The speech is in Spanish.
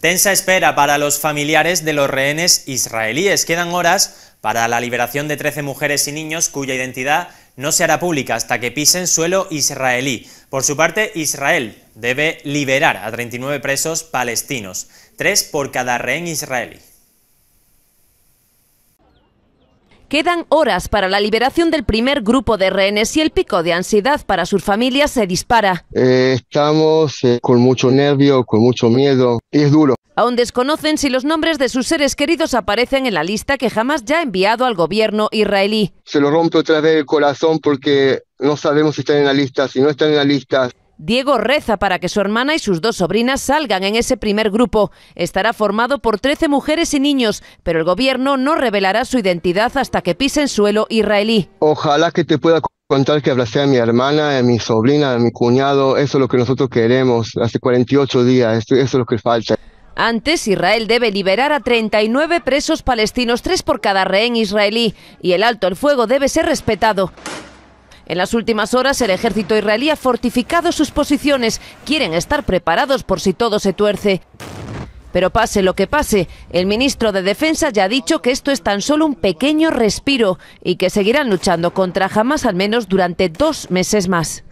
Tensa espera para los familiares de los rehenes israelíes. Quedan horas para la liberación de 13 mujeres y niños cuya identidad no se hará pública hasta que pisen suelo israelí. Por su parte, Israel debe liberar a 39 presos palestinos, tres por cada rehén israelí. Quedan horas para la liberación del primer grupo de rehenes y el pico de ansiedad para sus familias se dispara. Eh, estamos eh, con mucho nervio, con mucho miedo y es duro. Aún desconocen si los nombres de sus seres queridos aparecen en la lista que jamás ya ha enviado al gobierno israelí. Se lo rompe otra vez el corazón porque no sabemos si están en la lista, si no están en la lista. Diego reza para que su hermana y sus dos sobrinas salgan en ese primer grupo. Estará formado por 13 mujeres y niños, pero el gobierno no revelará su identidad hasta que pisen suelo israelí. Ojalá que te pueda contar que abracé a mi hermana, a mi sobrina, a mi cuñado. Eso es lo que nosotros queremos. Hace 48 días, eso es lo que falta. Antes, Israel debe liberar a 39 presos palestinos, tres por cada rehén israelí, y el alto el fuego debe ser respetado. En las últimas horas, el ejército israelí ha fortificado sus posiciones. Quieren estar preparados por si todo se tuerce. Pero pase lo que pase, el ministro de Defensa ya ha dicho que esto es tan solo un pequeño respiro y que seguirán luchando contra Hamas al menos durante dos meses más.